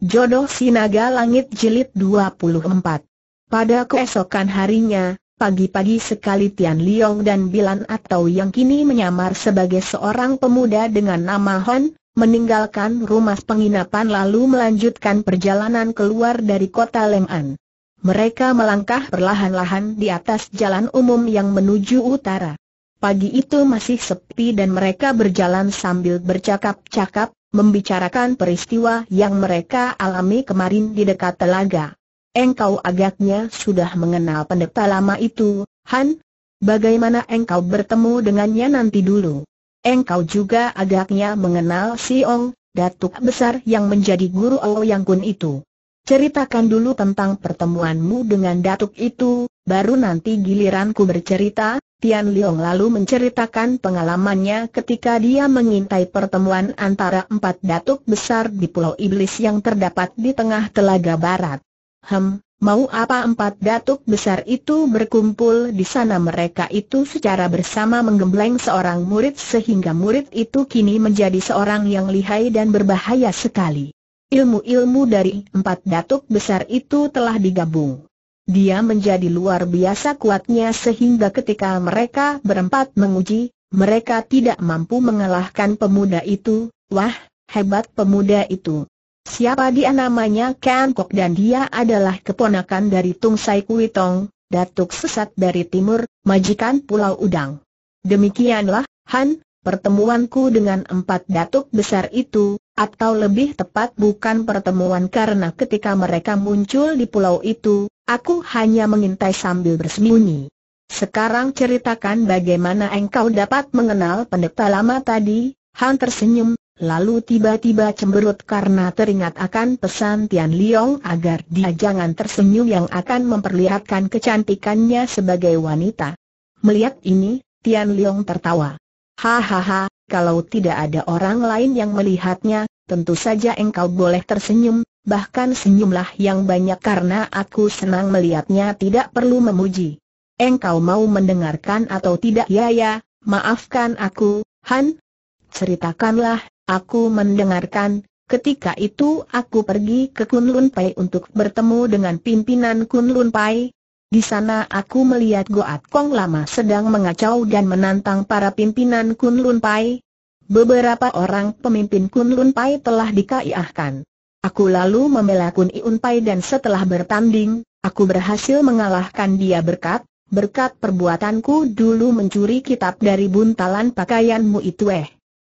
Jodoh Sinaga Langit Jilid 24 Pada keesokan harinya, pagi-pagi sekali Tian Liong dan Bilan atau yang kini menyamar sebagai seorang pemuda dengan nama Hon, meninggalkan rumah penginapan lalu melanjutkan perjalanan keluar dari kota Leng'an. Mereka melangkah perlahan-lahan di atas jalan umum yang menuju utara. Pagi itu masih sepi dan mereka berjalan sambil bercakap-cakap, membicarakan peristiwa yang mereka alami kemarin di dekat telaga. Engkau agaknya sudah mengenal pendeta lama itu, Han. Bagaimana engkau bertemu dengannya nanti dulu? Engkau juga agaknya mengenal Si Ong, datuk besar yang menjadi guru Yang Kun itu. Ceritakan dulu tentang pertemuanmu dengan datuk itu, baru nanti giliranku bercerita, Tian Liang lalu menceritakan pengalamannya ketika dia mengintai pertemuan antara empat datuk besar di Pulau Iblis yang terdapat di tengah Telaga Barat. Hem, mau apa empat datuk besar itu berkumpul di sana mereka itu secara bersama menggembleng seorang murid sehingga murid itu kini menjadi seorang yang lihai dan berbahaya sekali. Ilmu-ilmu dari empat datuk besar itu telah digabung. Dia menjadi luar biasa kuatnya sehingga ketika mereka berempat menguji, mereka tidak mampu mengalahkan pemuda itu. Wah, hebat pemuda itu. Siapa dia namanya Kan Kok dan dia adalah keponakan dari Tung Sai Kui Tong, datuk sesat dari timur, majikan Pulau Udang. Demikianlah, Han, pertemuanku dengan empat datuk besar itu, atau lebih tepat bukan pertemuan karena ketika mereka muncul di pulau itu, aku hanya mengintai sambil bersembunyi. Sekarang ceritakan bagaimana engkau dapat mengenal pendeta lama tadi, Han tersenyum, lalu tiba-tiba cemberut karena teringat akan pesan Tian Liong agar dia jangan tersenyum yang akan memperlihatkan kecantikannya sebagai wanita. Melihat ini, Tian Liong tertawa. Hahaha, kalau tidak ada orang lain yang melihatnya, tentu saja engkau boleh tersenyum, bahkan senyumlah yang banyak karena aku senang melihatnya tidak perlu memuji. Engkau mau mendengarkan atau tidak ya ya, maafkan aku, Han? Ceritakanlah, aku mendengarkan, Ketika itu aku pergi ke Kunlun Pai untuk bertemu dengan pimpinan Kunlun Pai, di sana aku melihat Goat Kong lama sedang mengacau dan menantang para pimpinan Kun Lun Pai. Beberapa orang pemimpin Kun Lun Pai telah dikaiahkan. Aku lalu membela Kun Iun Pai dan setelah bertanding, aku berhasil mengalahkan dia berkat, berkat perbuatanku dulu mencuri kitab dari buntalan pakaianmu itu eh.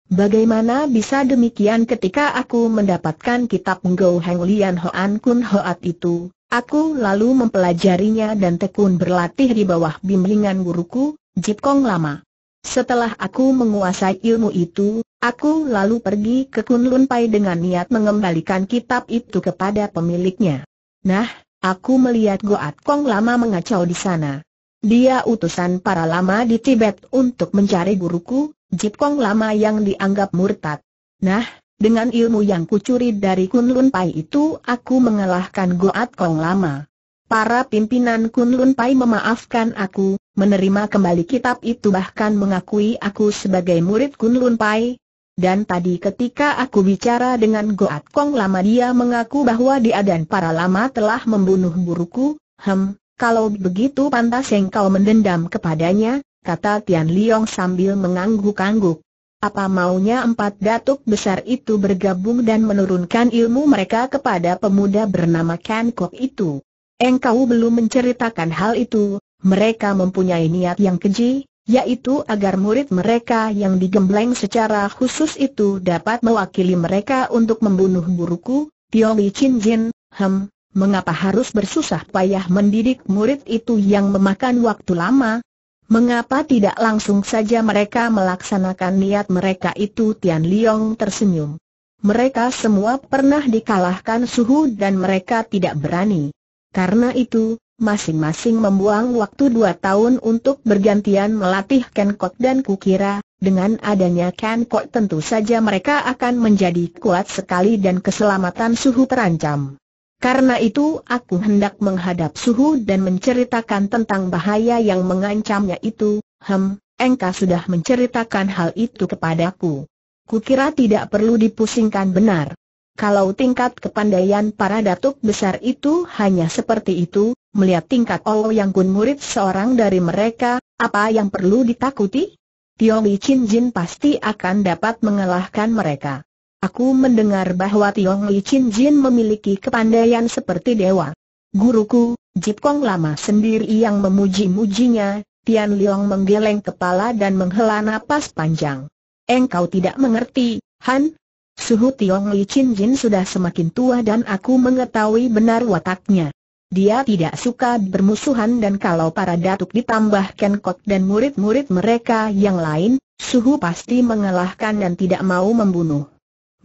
Bagaimana bisa demikian ketika aku mendapatkan kitab Ngo Heng Lian Hoan Kun Hoat itu, Aku lalu mempelajarinya dan tekun berlatih di bawah bimbingan guruku, Jip Kong lama. Setelah aku menguasai ilmu itu, aku lalu pergi ke Kunlun Pai dengan niat mengembalikan kitab itu kepada pemiliknya. Nah, aku melihat Goat Kong lama mengacau di sana. Dia utusan para lama di Tibet untuk mencari guruku, Jip Kong lama yang dianggap murtad. Nah, dengan ilmu yang kucuri dari Kunlun Pai itu aku mengalahkan Goat Kong lama. Para pimpinan Kunlun Pai memaafkan aku, menerima kembali kitab itu bahkan mengakui aku sebagai murid Kunlun Pai. Dan tadi ketika aku bicara dengan Goat Kong lama dia mengaku bahwa dia dan para lama telah membunuh buruku. hem, kalau begitu pantas engkau mendendam kepadanya, kata Tian Liong sambil mengangguk-angguk. Apa maunya empat datuk besar itu bergabung dan menurunkan ilmu mereka kepada pemuda bernama Kan itu? Engkau belum menceritakan hal itu, mereka mempunyai niat yang keji, yaitu agar murid mereka yang digembleng secara khusus itu dapat mewakili mereka untuk membunuh buruku, Tiong Tioli Chin Jin, hem, mengapa harus bersusah payah mendidik murid itu yang memakan waktu lama, Mengapa tidak langsung saja mereka melaksanakan niat mereka itu Tian Liong tersenyum. Mereka semua pernah dikalahkan suhu dan mereka tidak berani. Karena itu, masing-masing membuang waktu dua tahun untuk bergantian melatih Ken Kot dan Kukira, dengan adanya Ken Kot tentu saja mereka akan menjadi kuat sekali dan keselamatan suhu terancam. Karena itu aku hendak menghadap suhu dan menceritakan tentang bahaya yang mengancamnya itu, hem, engkau sudah menceritakan hal itu kepadaku. Kukira tidak perlu dipusingkan benar. Kalau tingkat kepandaian para datuk besar itu hanya seperti itu, melihat tingkat allah yang gun murid seorang dari mereka, apa yang perlu ditakuti? Tio Li Chin Jin pasti akan dapat mengalahkan mereka. Aku mendengar bahwa Tiong Li Chin Jin memiliki kepandaian seperti dewa. Guruku, Jip Kong lama sendiri yang memuji-mujinya, Tian Liong menggeleng kepala dan menghela napas panjang. Engkau tidak mengerti, Han? Suhu Tiong Li Chin Jin sudah semakin tua dan aku mengetahui benar wataknya. Dia tidak suka bermusuhan dan kalau para datuk ditambahkan kot dan murid-murid mereka yang lain, Suhu pasti mengalahkan dan tidak mau membunuh.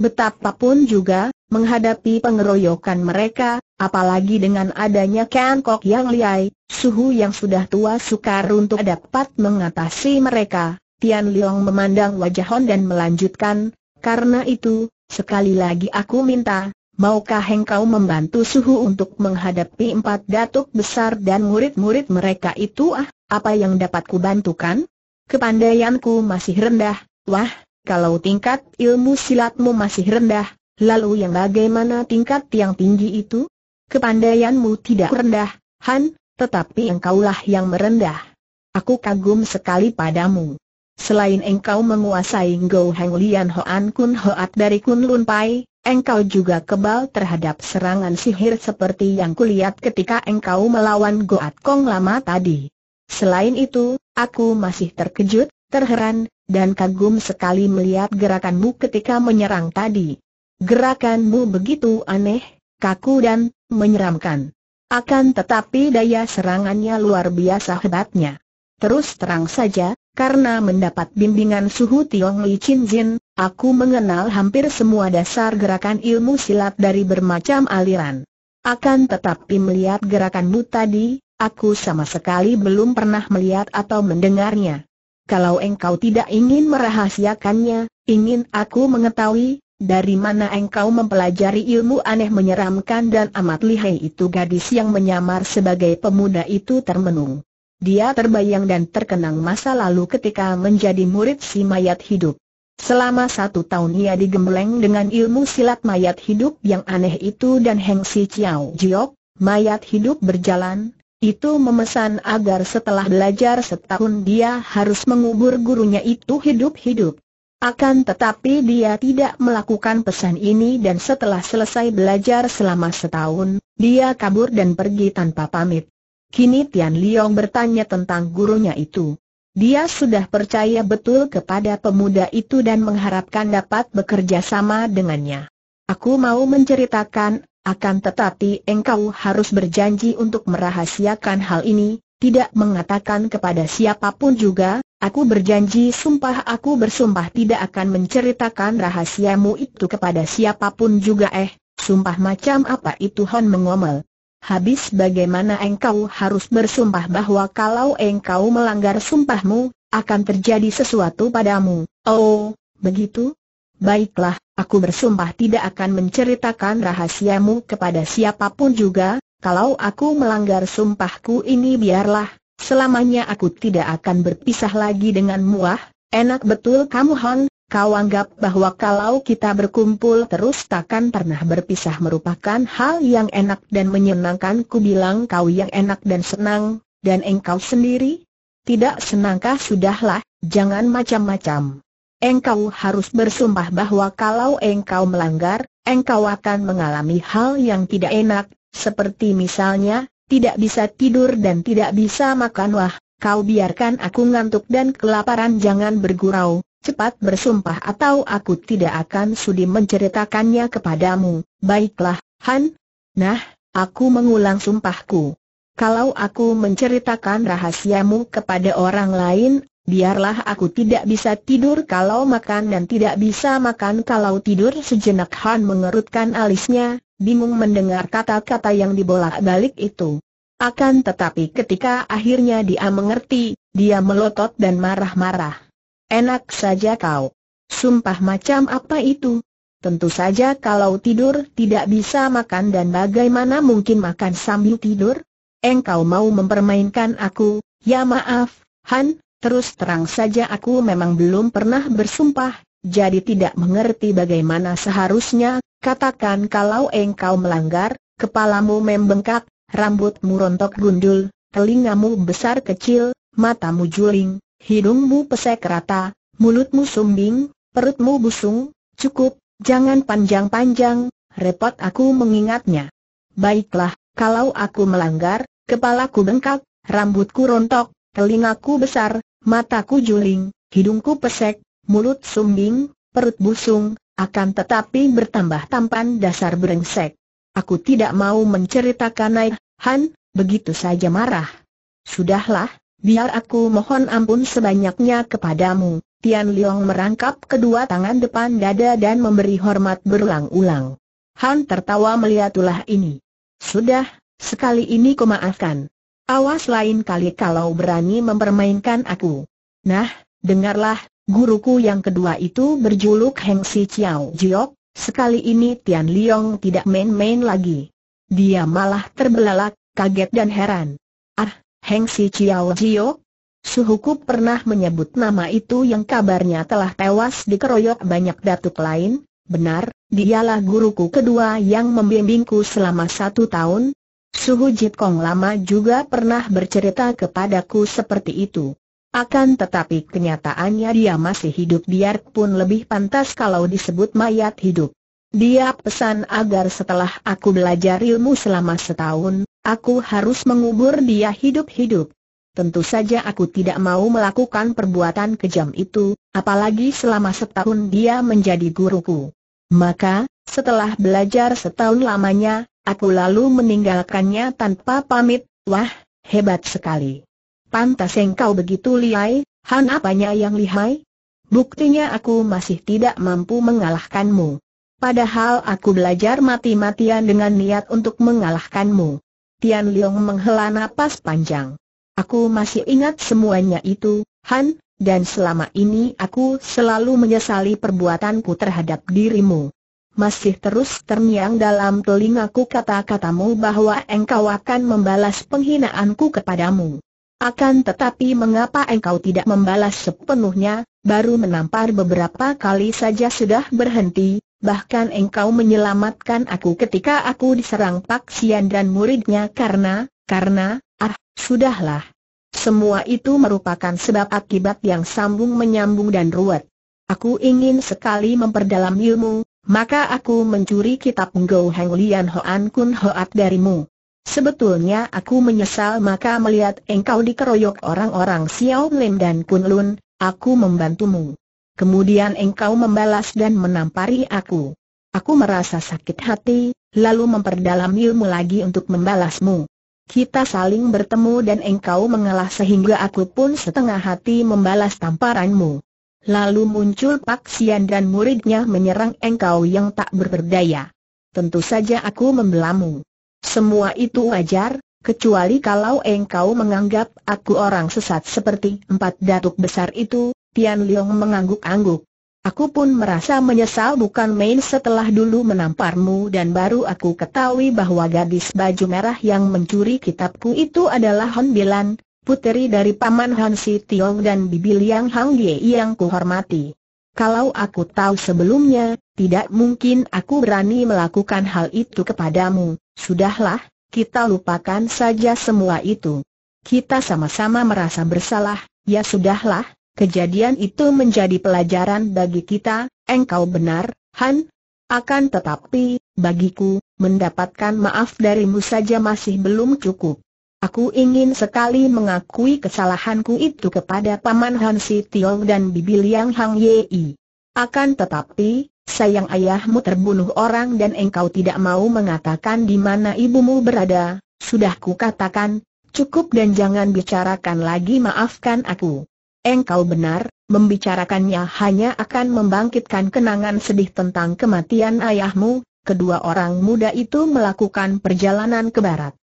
Betapapun juga, menghadapi pengeroyokan mereka, apalagi dengan adanya Kan Kok yang liai, suhu yang sudah tua sukar untuk dapat mengatasi mereka. Tian Liang memandang wajah Hon dan melanjutkan, karena itu, sekali lagi aku minta, maukah engkau membantu suhu untuk menghadapi empat datuk besar dan murid-murid mereka itu ah, apa yang dapat kubantukan? Kepandaianku masih rendah, wah, kalau tingkat ilmu silatmu masih rendah, lalu yang bagaimana tingkat yang tinggi itu? Kepandaianmu tidak rendah, Han, tetapi engkaulah yang merendah. Aku kagum sekali padamu. Selain engkau menguasai Go Heng Lian Hoan Kun Hoat dari Kun Lun Pai, engkau juga kebal terhadap serangan sihir seperti yang kulihat ketika engkau melawan Goat Kong lama tadi. Selain itu, aku masih terkejut, terheran, dan kagum sekali melihat gerakanmu ketika menyerang tadi. Gerakanmu begitu aneh, kaku dan menyeramkan. Akan tetapi daya serangannya luar biasa hebatnya. Terus terang saja, karena mendapat bimbingan suhu Tiong Li Chin Jin, aku mengenal hampir semua dasar gerakan ilmu silat dari bermacam aliran. Akan tetapi melihat gerakanmu tadi, aku sama sekali belum pernah melihat atau mendengarnya kalau engkau tidak ingin merahasiakannya, ingin aku mengetahui, dari mana engkau mempelajari ilmu aneh menyeramkan dan amat lihai itu gadis yang menyamar sebagai pemuda itu termenung. Dia terbayang dan terkenang masa lalu ketika menjadi murid si mayat hidup. Selama satu tahun ia digembleng dengan ilmu silat mayat hidup yang aneh itu dan Heng Si Chiao Jiok, mayat hidup berjalan, itu memesan agar setelah belajar setahun dia harus mengubur gurunya itu hidup-hidup. Akan tetapi dia tidak melakukan pesan ini dan setelah selesai belajar selama setahun, dia kabur dan pergi tanpa pamit. Kini Tian Liong bertanya tentang gurunya itu. Dia sudah percaya betul kepada pemuda itu dan mengharapkan dapat bekerja sama dengannya. Aku mau menceritakan akan tetapi engkau harus berjanji untuk merahasiakan hal ini, tidak mengatakan kepada siapapun juga, aku berjanji sumpah aku bersumpah tidak akan menceritakan rahasiamu itu kepada siapapun juga eh, sumpah macam apa itu Hon mengomel. Habis bagaimana engkau harus bersumpah bahwa kalau engkau melanggar sumpahmu, akan terjadi sesuatu padamu. Oh, begitu? Baiklah, aku bersumpah tidak akan menceritakan rahasiamu kepada siapapun juga, kalau aku melanggar sumpahku ini biarlah, selamanya aku tidak akan berpisah lagi dengan muah, enak betul kamu Hon, kau anggap bahwa kalau kita berkumpul terus takkan pernah berpisah merupakan hal yang enak dan menyenangkan ku bilang kau yang enak dan senang, dan engkau sendiri? Tidak senangkah sudahlah, jangan macam-macam engkau harus bersumpah bahwa kalau engkau melanggar, engkau akan mengalami hal yang tidak enak, seperti misalnya, tidak bisa tidur dan tidak bisa makan wah, kau biarkan aku ngantuk dan kelaparan jangan bergurau, cepat bersumpah atau aku tidak akan sudi menceritakannya kepadamu, baiklah, Han. Nah, aku mengulang sumpahku. Kalau aku menceritakan rahasiamu kepada orang lain, Biarlah aku tidak bisa tidur kalau makan dan tidak bisa makan kalau tidur sejenak Han mengerutkan alisnya, bingung mendengar kata-kata yang dibolak-balik itu. Akan tetapi ketika akhirnya dia mengerti, dia melotot dan marah-marah. Enak saja kau. Sumpah macam apa itu? Tentu saja kalau tidur tidak bisa makan dan bagaimana mungkin makan sambil tidur? Engkau mau mempermainkan aku, ya maaf, Han, Terus terang saja aku memang belum pernah bersumpah, jadi tidak mengerti bagaimana seharusnya, katakan kalau engkau melanggar, kepalamu membengkak, rambutmu rontok gundul, telingamu besar kecil, matamu juling, hidungmu pesek rata, mulutmu sumbing, perutmu busung, cukup, jangan panjang-panjang, repot aku mengingatnya. Baiklah, kalau aku melanggar, kepalaku bengkak, rambutku rontok, telingaku besar, Mataku juling, hidungku pesek, mulut sumbing, perut busung, akan tetapi bertambah tampan dasar berengsek. Aku tidak mau menceritakan naik, Han, begitu saja marah. Sudahlah, biar aku mohon ampun sebanyaknya kepadamu. Tian Liang merangkap kedua tangan depan dada dan memberi hormat berulang-ulang. Han tertawa melihat ulah ini. Sudah, sekali ini kumaafkan. Awas lain kali kalau berani mempermainkan aku. Nah, dengarlah, guruku yang kedua itu berjuluk Heng Si Chiao Jiok, sekali ini Tian Liong tidak main-main lagi. Dia malah terbelalak, kaget dan heran. Ah, Heng Si Chiao Jiok? Suhuku pernah menyebut nama itu yang kabarnya telah tewas dikeroyok banyak datuk lain, benar, dialah guruku kedua yang membimbingku selama satu tahun, Suhu Kong lama juga pernah bercerita kepadaku seperti itu. Akan tetapi kenyataannya dia masih hidup biarpun lebih pantas kalau disebut mayat hidup. Dia pesan agar setelah aku belajar ilmu selama setahun, aku harus mengubur dia hidup-hidup. Tentu saja aku tidak mau melakukan perbuatan kejam itu, apalagi selama setahun dia menjadi guruku. Maka, setelah belajar setahun lamanya, Aku lalu meninggalkannya tanpa pamit, wah, hebat sekali. Pantas engkau begitu lihai, han apanya yang lihai? Buktinya aku masih tidak mampu mengalahkanmu. Padahal aku belajar mati-matian dengan niat untuk mengalahkanmu. Tian Leong menghela napas panjang. Aku masih ingat semuanya itu, Han, dan selama ini aku selalu menyesali perbuatanku terhadap dirimu masih terus terngiang dalam telingaku kata-katamu bahwa engkau akan membalas penghinaanku kepadamu. Akan tetapi mengapa engkau tidak membalas sepenuhnya, baru menampar beberapa kali saja sudah berhenti, bahkan engkau menyelamatkan aku ketika aku diserang Pak Sian dan muridnya karena, karena, ah, sudahlah. Semua itu merupakan sebab akibat yang sambung menyambung dan ruwet. Aku ingin sekali memperdalam ilmu, maka aku mencuri kitab Go Heng Lian Hoan Kun Hoat darimu. Sebetulnya aku menyesal maka melihat engkau dikeroyok orang-orang Xiao Lim dan Kun Lun, aku membantumu. Kemudian engkau membalas dan menampari aku. Aku merasa sakit hati, lalu memperdalam ilmu lagi untuk membalasmu. Kita saling bertemu dan engkau mengalah sehingga aku pun setengah hati membalas tamparanmu. Lalu muncul Pak Sian dan muridnya menyerang engkau yang tak berdaya. Tentu saja aku membelamu. Semua itu wajar, kecuali kalau engkau menganggap aku orang sesat seperti empat datuk besar itu, Tian Leong mengangguk-angguk. Aku pun merasa menyesal bukan main setelah dulu menamparmu dan baru aku ketahui bahwa gadis baju merah yang mencuri kitabku itu adalah Hon Bilan, puteri dari Paman Hansi Si Tiong dan Bibi Liang Hang Ye yang kuhormati. Kalau aku tahu sebelumnya, tidak mungkin aku berani melakukan hal itu kepadamu, sudahlah, kita lupakan saja semua itu. Kita sama-sama merasa bersalah, ya sudahlah, kejadian itu menjadi pelajaran bagi kita, engkau benar, Han, akan tetapi, bagiku, mendapatkan maaf darimu saja masih belum cukup. Aku ingin sekali mengakui kesalahanku itu kepada Paman Han Si Tiong dan Bibi Liang Hang Yi. Akan tetapi, sayang ayahmu terbunuh orang dan engkau tidak mau mengatakan di mana ibumu berada, sudah kukatakan, cukup dan jangan bicarakan lagi maafkan aku. Engkau benar, membicarakannya hanya akan membangkitkan kenangan sedih tentang kematian ayahmu, kedua orang muda itu melakukan perjalanan ke barat.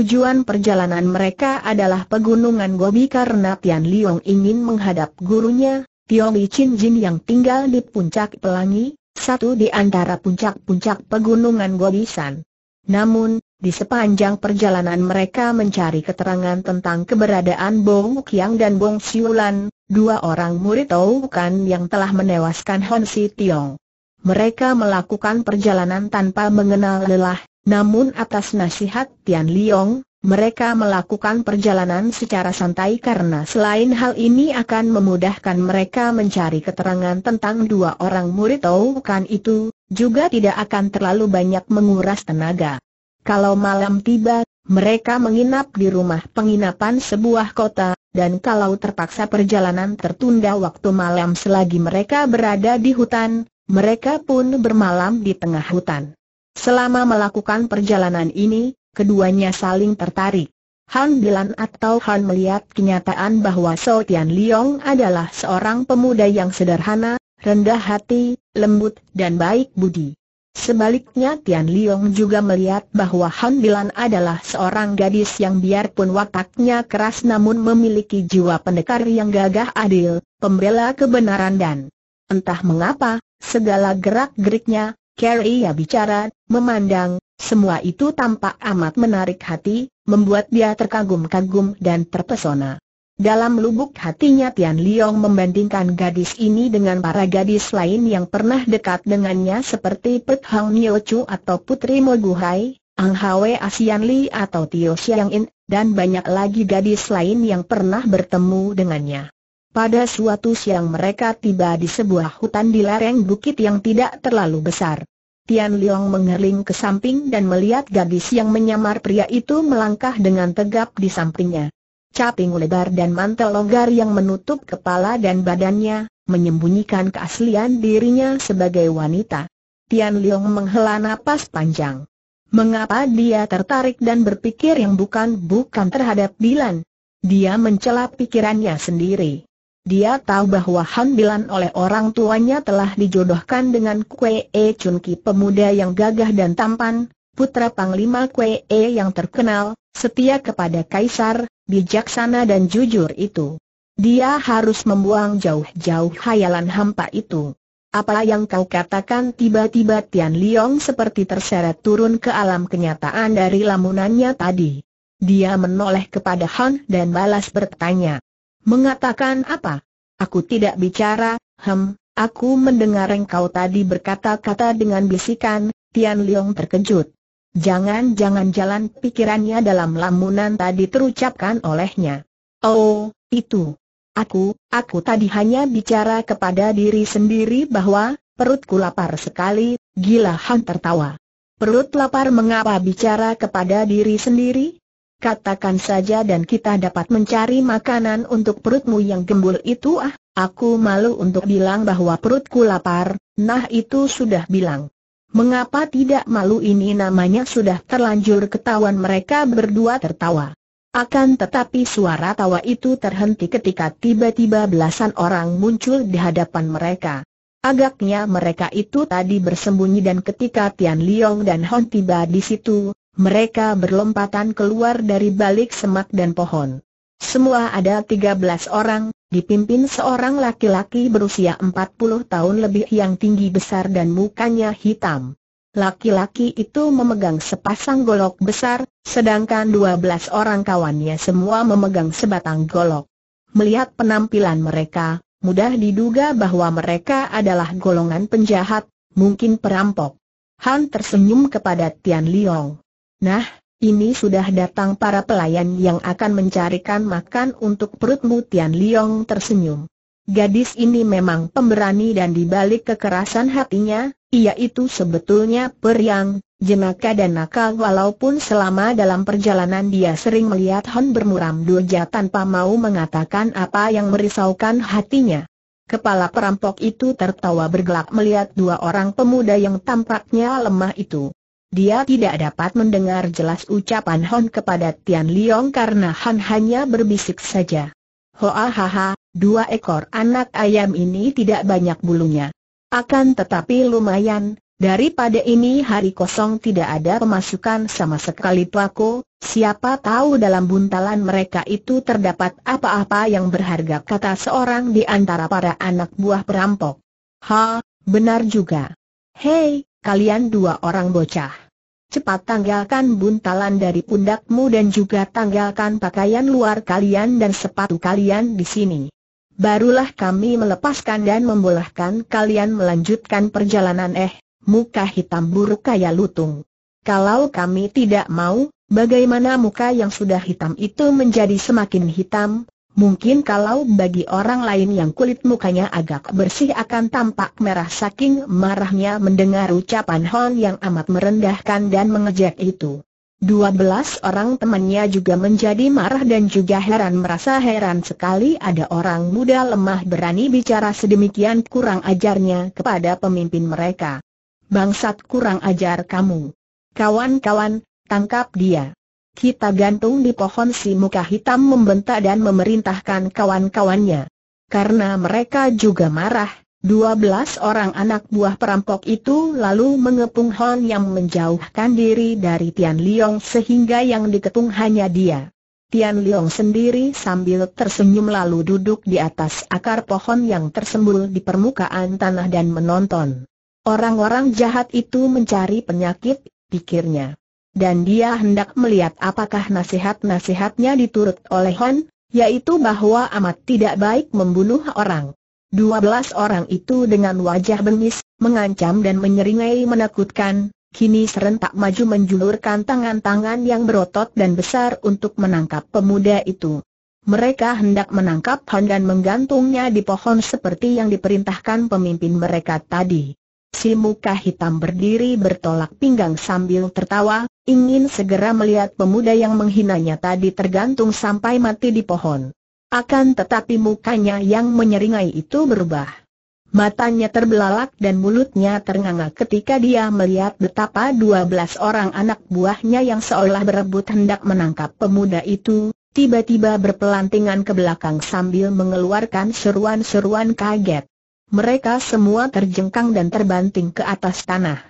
Tujuan perjalanan mereka adalah pegunungan Gobi karena Tian Liong ingin menghadap gurunya, Tiong Li Chin Jin yang tinggal di puncak pelangi, satu di antara puncak-puncak pegunungan Gobi San. Namun, di sepanjang perjalanan mereka mencari keterangan tentang keberadaan Bong Kiang dan Bong Siulan, dua orang murid Kan yang telah menewaskan Hon Si Tiong. Mereka melakukan perjalanan tanpa mengenal lelah, namun atas nasihat Tian Liong, mereka melakukan perjalanan secara santai karena selain hal ini akan memudahkan mereka mencari keterangan tentang dua orang murid kan itu, juga tidak akan terlalu banyak menguras tenaga. Kalau malam tiba, mereka menginap di rumah penginapan sebuah kota, dan kalau terpaksa perjalanan tertunda waktu malam selagi mereka berada di hutan, mereka pun bermalam di tengah hutan. Selama melakukan perjalanan ini, keduanya saling tertarik. Han Bilan atau Han melihat kenyataan bahwa So Tian Liong adalah seorang pemuda yang sederhana, rendah hati, lembut dan baik budi. Sebaliknya Tian Liong juga melihat bahwa Han Bilan adalah seorang gadis yang biarpun wataknya keras namun memiliki jiwa pendekar yang gagah adil, pembela kebenaran dan entah mengapa, segala gerak-geriknya, Kerry ya bicara, memandang, semua itu tampak amat menarik hati, membuat dia terkagum-kagum dan terpesona. Dalam lubuk hatinya Tian Liong membandingkan gadis ini dengan para gadis lain yang pernah dekat dengannya seperti Pet Hao Nio Chu atau Putri Mo Guhai, Ang Hwe Asian Li atau Tio Xiang In, dan banyak lagi gadis lain yang pernah bertemu dengannya. Pada suatu siang mereka tiba di sebuah hutan di lereng bukit yang tidak terlalu besar. Tian Liang mengerling ke samping dan melihat gadis yang menyamar pria itu melangkah dengan tegap di sampingnya. Caping lebar dan mantel longgar yang menutup kepala dan badannya, menyembunyikan keaslian dirinya sebagai wanita. Tian Liang menghela napas panjang. Mengapa dia tertarik dan berpikir yang bukan-bukan terhadap Dilan? Dia mencela pikirannya sendiri. Dia tahu bahwa Han Bilan oleh orang tuanya telah dijodohkan dengan Kue E Chun Ki pemuda yang gagah dan tampan, putra Panglima Kue E yang terkenal, setia kepada Kaisar, bijaksana dan jujur itu. Dia harus membuang jauh-jauh hayalan hampa itu. Apa yang kau katakan tiba-tiba Tian Liong seperti terseret turun ke alam kenyataan dari lamunannya tadi. Dia menoleh kepada Han dan balas bertanya, Mengatakan apa? Aku tidak bicara, hem, aku mendengar engkau tadi berkata-kata dengan bisikan, Tian Leong terkejut. Jangan-jangan jalan pikirannya dalam lamunan tadi terucapkan olehnya. Oh, itu. Aku, aku tadi hanya bicara kepada diri sendiri bahwa, perutku lapar sekali, gila Han tertawa. Perut lapar mengapa bicara kepada diri sendiri? Katakan saja dan kita dapat mencari makanan untuk perutmu yang gembul itu ah. Aku malu untuk bilang bahwa perutku lapar, nah itu sudah bilang. Mengapa tidak malu ini namanya sudah terlanjur ketahuan mereka berdua tertawa. Akan tetapi suara tawa itu terhenti ketika tiba-tiba belasan orang muncul di hadapan mereka. Agaknya mereka itu tadi bersembunyi dan ketika Tian Liang dan Hon tiba di situ, mereka berlompatan keluar dari balik semak dan pohon. Semua ada 13 orang, dipimpin seorang laki-laki berusia 40 tahun lebih yang tinggi besar dan mukanya hitam. Laki-laki itu memegang sepasang golok besar, sedangkan dua belas orang kawannya semua memegang sebatang golok. Melihat penampilan mereka, mudah diduga bahwa mereka adalah golongan penjahat, mungkin perampok. Han tersenyum kepada Tian Liong. Nah, ini sudah datang para pelayan yang akan mencarikan makan untuk perutmu Tian Liong tersenyum. Gadis ini memang pemberani dan dibalik kekerasan hatinya, ia itu sebetulnya periang, jenaka dan nakal walaupun selama dalam perjalanan dia sering melihat Hon bermuram durja tanpa mau mengatakan apa yang merisaukan hatinya. Kepala perampok itu tertawa bergelak melihat dua orang pemuda yang tampaknya lemah itu. Dia tidak dapat mendengar jelas ucapan Hon kepada Tian Liong karena Han hanya berbisik saja. Hoahaha, dua ekor anak ayam ini tidak banyak bulunya. Akan tetapi lumayan, daripada ini hari kosong tidak ada pemasukan sama sekali pelaku, siapa tahu dalam buntalan mereka itu terdapat apa-apa yang berharga kata seorang di antara para anak buah perampok. Ha, benar juga. Hei, kalian dua orang bocah cepat tanggalkan buntalan dari pundakmu dan juga tanggalkan pakaian luar kalian dan sepatu kalian di sini. Barulah kami melepaskan dan membolehkan kalian melanjutkan perjalanan eh, muka hitam buruk kaya lutung. Kalau kami tidak mau, bagaimana muka yang sudah hitam itu menjadi semakin hitam, Mungkin kalau bagi orang lain yang kulit mukanya agak bersih akan tampak merah saking marahnya mendengar ucapan Hon yang amat merendahkan dan mengejek itu. Dua belas orang temannya juga menjadi marah dan juga heran merasa heran sekali ada orang muda lemah berani bicara sedemikian kurang ajarnya kepada pemimpin mereka. Bangsat kurang ajar kamu. Kawan-kawan, tangkap dia. Kita gantung di pohon si muka hitam membentak dan memerintahkan kawan-kawannya. Karena mereka juga marah, 12 orang anak buah perampok itu lalu mengepung Hon yang menjauhkan diri dari Tian Liong sehingga yang diketung hanya dia. Tian Liong sendiri sambil tersenyum lalu duduk di atas akar pohon yang tersembul di permukaan tanah dan menonton. Orang-orang jahat itu mencari penyakit, pikirnya dan dia hendak melihat apakah nasihat-nasihatnya diturut oleh Hon, yaitu bahwa amat tidak baik membunuh orang. Dua belas orang itu dengan wajah bengis, mengancam dan menyeringai menakutkan, kini serentak maju menjulurkan tangan-tangan yang berotot dan besar untuk menangkap pemuda itu. Mereka hendak menangkap Hon dan menggantungnya di pohon seperti yang diperintahkan pemimpin mereka tadi. Si muka hitam berdiri bertolak pinggang sambil tertawa, ingin segera melihat pemuda yang menghinanya tadi tergantung sampai mati di pohon. Akan tetapi mukanya yang menyeringai itu berubah. Matanya terbelalak dan mulutnya ternganga ketika dia melihat betapa dua belas orang anak buahnya yang seolah berebut hendak menangkap pemuda itu, tiba-tiba berpelantingan ke belakang sambil mengeluarkan seruan-seruan kaget mereka semua terjengkang dan terbanting ke atas tanah.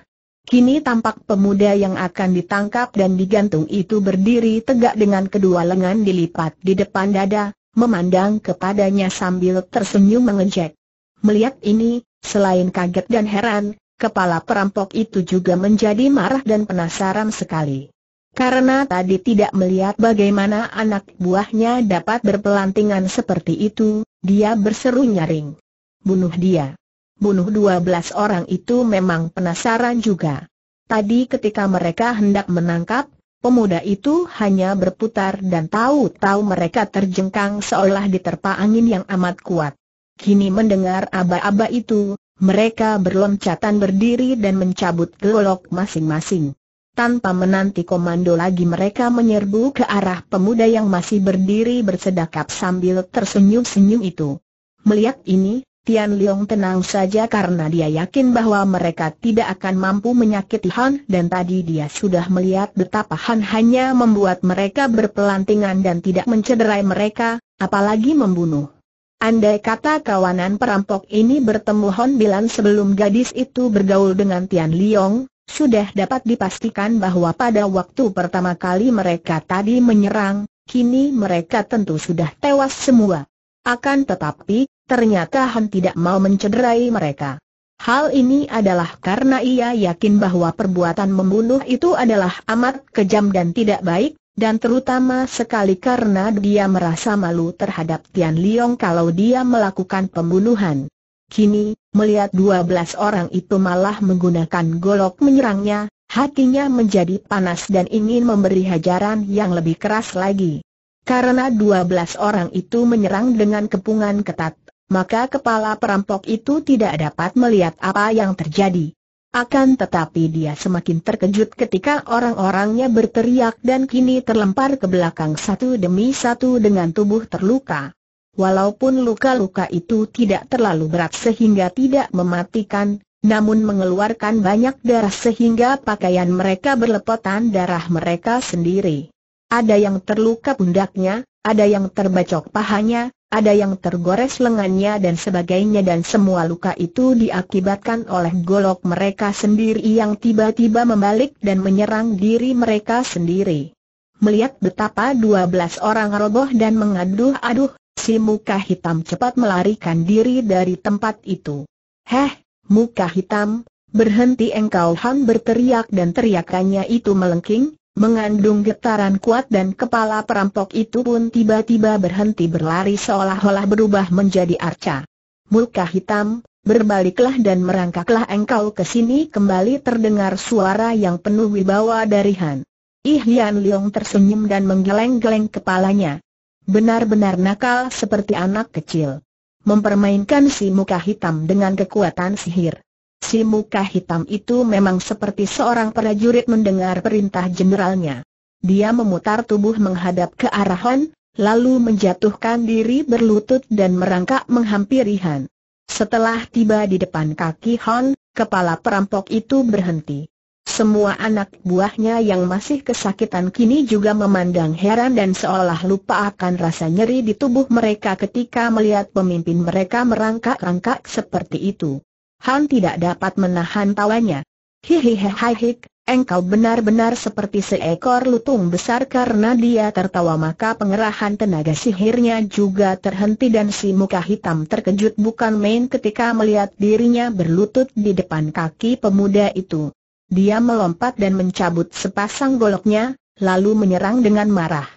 Kini tampak pemuda yang akan ditangkap dan digantung itu berdiri tegak dengan kedua lengan dilipat di depan dada, memandang kepadanya sambil tersenyum mengejek. Melihat ini, selain kaget dan heran, kepala perampok itu juga menjadi marah dan penasaran sekali. Karena tadi tidak melihat bagaimana anak buahnya dapat berpelantingan seperti itu, dia berseru nyaring bunuh dia. Bunuh 12 orang itu memang penasaran juga. Tadi ketika mereka hendak menangkap, pemuda itu hanya berputar dan tahu-tahu mereka terjengkang seolah diterpa angin yang amat kuat. Kini mendengar aba-aba itu, mereka berloncatan berdiri dan mencabut golok masing-masing. Tanpa menanti komando lagi mereka menyerbu ke arah pemuda yang masih berdiri bersedakap sambil tersenyum-senyum itu. Melihat ini, Tian Liang tenang saja karena dia yakin bahwa mereka tidak akan mampu menyakiti Han dan tadi dia sudah melihat betapa Han hanya membuat mereka berpelantingan dan tidak mencederai mereka, apalagi membunuh. Andai kata kawanan perampok ini bertemu Han Bilan sebelum gadis itu bergaul dengan Tian Liang, sudah dapat dipastikan bahwa pada waktu pertama kali mereka tadi menyerang, kini mereka tentu sudah tewas semua. Akan tetapi, ternyata Han tidak mau mencederai mereka. Hal ini adalah karena ia yakin bahwa perbuatan membunuh itu adalah amat kejam dan tidak baik, dan terutama sekali karena dia merasa malu terhadap Tian Liong kalau dia melakukan pembunuhan. Kini, melihat 12 orang itu malah menggunakan golok menyerangnya, hatinya menjadi panas dan ingin memberi hajaran yang lebih keras lagi. Karena 12 orang itu menyerang dengan kepungan ketat, maka kepala perampok itu tidak dapat melihat apa yang terjadi. Akan tetapi dia semakin terkejut ketika orang-orangnya berteriak dan kini terlempar ke belakang satu demi satu dengan tubuh terluka. Walaupun luka-luka itu tidak terlalu berat sehingga tidak mematikan, namun mengeluarkan banyak darah sehingga pakaian mereka berlepotan darah mereka sendiri. Ada yang terluka pundaknya, ada yang terbacok pahanya, ada yang tergores lengannya dan sebagainya dan semua luka itu diakibatkan oleh golok mereka sendiri yang tiba-tiba membalik dan menyerang diri mereka sendiri. Melihat betapa 12 orang roboh dan mengaduh-aduh, si muka hitam cepat melarikan diri dari tempat itu. Heh, muka hitam, berhenti engkau Han berteriak dan teriakannya itu melengking, Mengandung getaran kuat dan kepala perampok itu pun tiba-tiba berhenti berlari seolah-olah berubah menjadi arca. Mulka hitam, berbaliklah dan merangkaklah engkau ke sini kembali terdengar suara yang penuh wibawa dari Han. Ih Ihyan Leong tersenyum dan menggeleng-geleng kepalanya. Benar-benar nakal seperti anak kecil. Mempermainkan si muka hitam dengan kekuatan sihir. Si muka hitam itu memang seperti seorang prajurit mendengar perintah jeneralnya. Dia memutar tubuh menghadap ke arah Han, lalu menjatuhkan diri berlutut dan merangkak menghampiri Han. Setelah tiba di depan kaki Han, kepala perampok itu berhenti. Semua anak buahnya yang masih kesakitan kini juga memandang heran dan seolah lupa akan rasa nyeri di tubuh mereka ketika melihat pemimpin mereka merangkak-rangkak seperti itu. Han tidak dapat menahan tawanya. hik, engkau benar-benar seperti seekor lutung besar karena dia tertawa maka pengerahan tenaga sihirnya juga terhenti dan si muka hitam terkejut bukan main ketika melihat dirinya berlutut di depan kaki pemuda itu. Dia melompat dan mencabut sepasang goloknya, lalu menyerang dengan marah.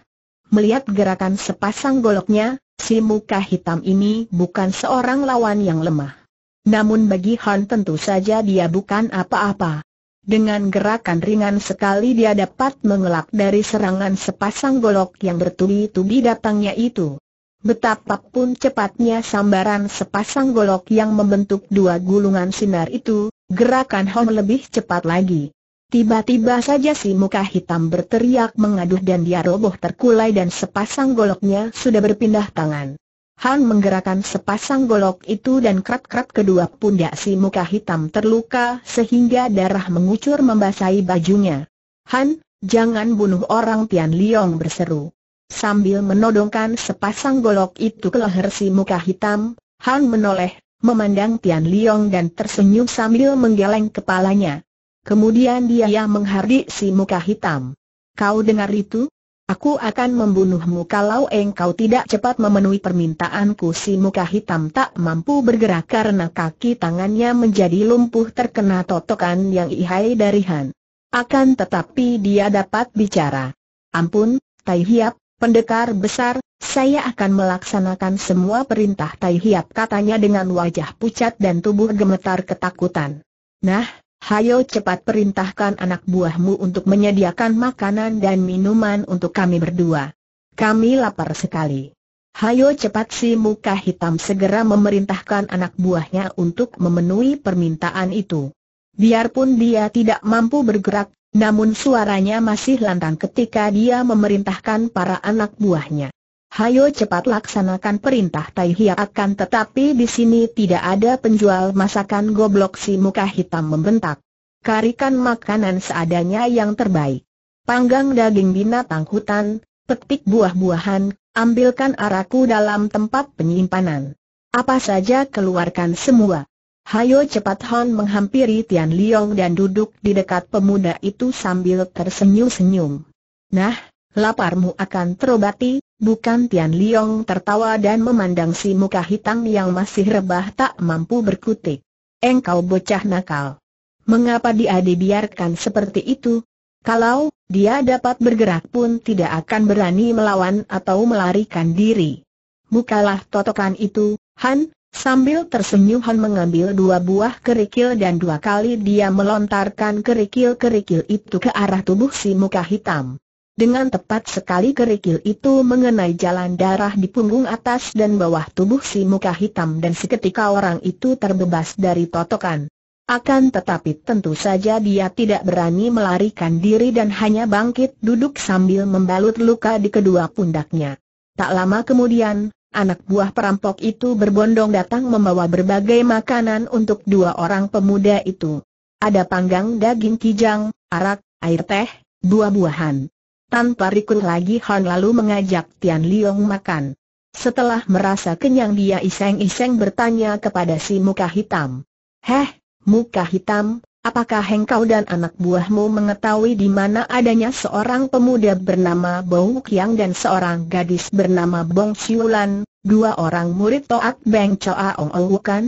Melihat gerakan sepasang goloknya, si muka hitam ini bukan seorang lawan yang lemah. Namun bagi Han tentu saja dia bukan apa-apa. Dengan gerakan ringan sekali dia dapat mengelak dari serangan sepasang golok yang bertubi-tubi datangnya itu. Betapapun cepatnya sambaran sepasang golok yang membentuk dua gulungan sinar itu, gerakan Hon lebih cepat lagi. Tiba-tiba saja si muka hitam berteriak mengaduh dan dia roboh terkulai dan sepasang goloknya sudah berpindah tangan. Han menggerakkan sepasang golok itu dan krat-krat kedua pundak si muka hitam terluka sehingga darah mengucur membasahi bajunya. Han, jangan bunuh orang Tian Liong berseru. Sambil menodongkan sepasang golok itu ke leher si muka hitam, Han menoleh, memandang Tian Liong dan tersenyum sambil menggeleng kepalanya. Kemudian dia yang menghardik si muka hitam. Kau dengar itu? Aku akan membunuhmu kalau engkau tidak cepat memenuhi permintaanku si muka hitam tak mampu bergerak karena kaki tangannya menjadi lumpuh terkena totokan yang ihai dari Han. Akan tetapi dia dapat bicara. Ampun, Tai Hiap, pendekar besar, saya akan melaksanakan semua perintah Tai Hiap katanya dengan wajah pucat dan tubuh gemetar ketakutan. Nah, Hayo cepat perintahkan anak buahmu untuk menyediakan makanan dan minuman untuk kami berdua. Kami lapar sekali. Hayo cepat si muka hitam segera memerintahkan anak buahnya untuk memenuhi permintaan itu. Biarpun dia tidak mampu bergerak, namun suaranya masih lantang ketika dia memerintahkan para anak buahnya. Hayo cepat laksanakan perintah Tai Hia akan tetapi di sini tidak ada penjual masakan goblok si muka hitam membentak. Karikan makanan seadanya yang terbaik. Panggang daging binatang hutan, petik buah-buahan, ambilkan araku dalam tempat penyimpanan. Apa saja keluarkan semua. Hayo cepat Hon menghampiri Tian Liong dan duduk di dekat pemuda itu sambil tersenyum-senyum. Nah, Laparmu akan terobati, bukan Tian Liong tertawa dan memandang si muka hitam yang masih rebah tak mampu berkutik. Engkau bocah nakal. Mengapa dia dibiarkan seperti itu? Kalau dia dapat bergerak pun tidak akan berani melawan atau melarikan diri. Bukalah totokan itu, Han, Sambil tersenyum Han mengambil dua buah kerikil dan dua kali dia melontarkan kerikil-kerikil itu ke arah tubuh si muka hitam. Dengan tepat sekali kerikil itu mengenai jalan darah di punggung atas dan bawah tubuh si muka hitam dan seketika orang itu terbebas dari totokan. Akan tetapi tentu saja dia tidak berani melarikan diri dan hanya bangkit duduk sambil membalut luka di kedua pundaknya. Tak lama kemudian, anak buah perampok itu berbondong datang membawa berbagai makanan untuk dua orang pemuda itu. Ada panggang daging kijang, arak, air teh, dua buahan tanpa rikun lagi Han lalu mengajak Tian Liong makan. Setelah merasa kenyang dia iseng-iseng bertanya kepada si muka hitam. Heh, muka hitam, apakah engkau dan anak buahmu mengetahui di mana adanya seorang pemuda bernama Bong Kiang dan seorang gadis bernama Bong Siulan, dua orang murid Toak Beng Choa Ong Ong Wukan?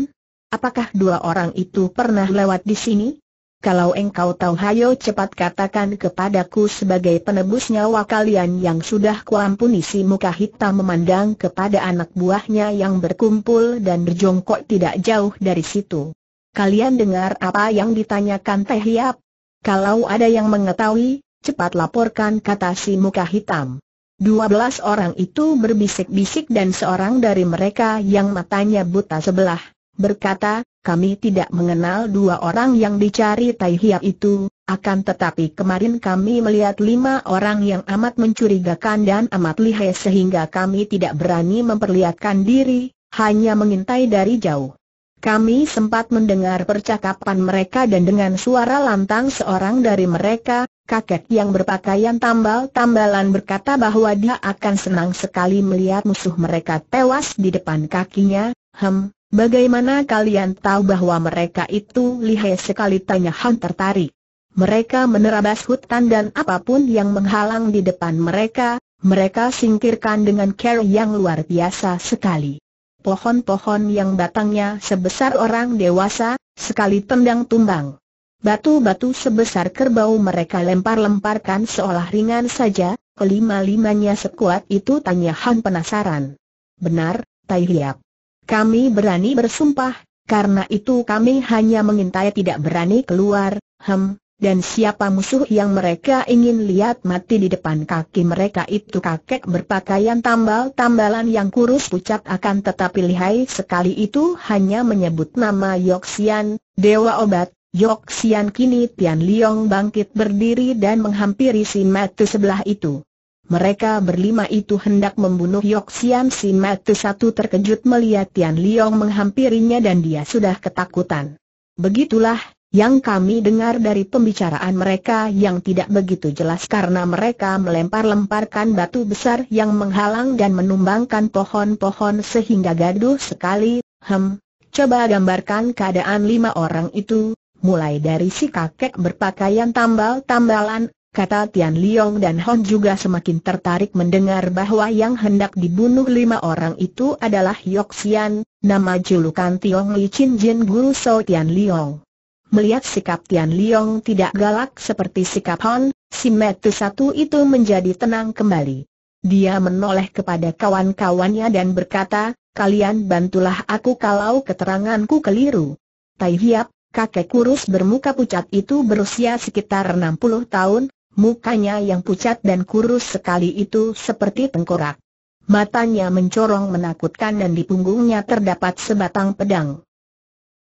Apakah dua orang itu pernah lewat di sini? Kalau engkau tahu hayo cepat katakan kepadaku sebagai penebus nyawa kalian yang sudah kuampuni si muka hitam memandang kepada anak buahnya yang berkumpul dan berjongkok tidak jauh dari situ. Kalian dengar apa yang ditanyakan Teh Hiap? Kalau ada yang mengetahui, cepat laporkan kata si muka hitam. Dua belas orang itu berbisik-bisik dan seorang dari mereka yang matanya buta sebelah, berkata, kami tidak mengenal dua orang yang dicari Tai Hiap itu, akan tetapi kemarin kami melihat lima orang yang amat mencurigakan dan amat lihai sehingga kami tidak berani memperlihatkan diri, hanya mengintai dari jauh. Kami sempat mendengar percakapan mereka dan dengan suara lantang seorang dari mereka, kakek yang berpakaian tambal-tambalan berkata bahwa dia akan senang sekali melihat musuh mereka tewas di depan kakinya, hem, Bagaimana kalian tahu bahwa mereka itu lihai sekali tanya Han tertarik? Mereka menerabas hutan dan apapun yang menghalang di depan mereka, mereka singkirkan dengan care yang luar biasa sekali. Pohon-pohon yang batangnya sebesar orang dewasa, sekali tendang tumbang. Batu-batu sebesar kerbau mereka lempar-lemparkan seolah ringan saja, kelima-limanya sekuat itu tanya Han penasaran. Benar, Tai Hiap. Kami berani bersumpah, karena itu kami hanya mengintai tidak berani keluar, hem, dan siapa musuh yang mereka ingin lihat mati di depan kaki mereka itu kakek berpakaian tambal-tambalan yang kurus pucat akan tetapi lihai sekali itu hanya menyebut nama Yoxian, Dewa Obat, Yoxian kini Tian Liong bangkit berdiri dan menghampiri si matu sebelah itu. Mereka berlima itu hendak membunuh Yok Sian Si Mat satu terkejut melihat Tian Liong menghampirinya dan dia sudah ketakutan. Begitulah, yang kami dengar dari pembicaraan mereka yang tidak begitu jelas karena mereka melempar-lemparkan batu besar yang menghalang dan menumbangkan pohon-pohon sehingga gaduh sekali, hem, coba gambarkan keadaan lima orang itu, mulai dari si kakek berpakaian tambal-tambalan, kata Tian Liong dan Hon juga semakin tertarik mendengar bahwa yang hendak dibunuh lima orang itu adalah Yok Xian, nama julukan Tiong Li Chin Jin Guru So Tian Liong. Melihat sikap Tian Liong tidak galak seperti sikap Hon, si Metu satu itu menjadi tenang kembali. Dia menoleh kepada kawan-kawannya dan berkata, kalian bantulah aku kalau keteranganku keliru. Tai Hiap, kakek kurus bermuka pucat itu berusia sekitar 60 tahun, mukanya yang pucat dan kurus sekali itu seperti tengkorak. Matanya mencorong menakutkan dan di punggungnya terdapat sebatang pedang.